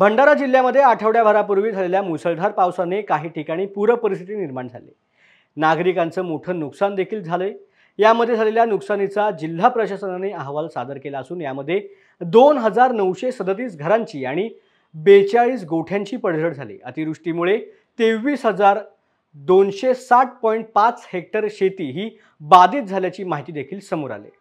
भंडारा जिल्ह्यामध्ये आठवड्याभरापूर्वी झालेल्या मुसळधार पावसाने काही ठिकाणी पूरपरिस्थिती निर्माण झाली नागरिकांचं मोठं नुकसान देखील झालंय यामध्ये झालेल्या नुकसानीचा जिल्हा प्रशासनाने अहवाल सादर केला असून यामध्ये दोन हजार नऊशे सदतीस घरांची आणि बेचाळीस गोठ्यांची पडझड झाली अतिवृष्टीमुळे तेवीस हजार दोनशे साठ पॉईंट पाच हेक्टर शेती ही बाधित झाल्याची माहिती देखील समोर आली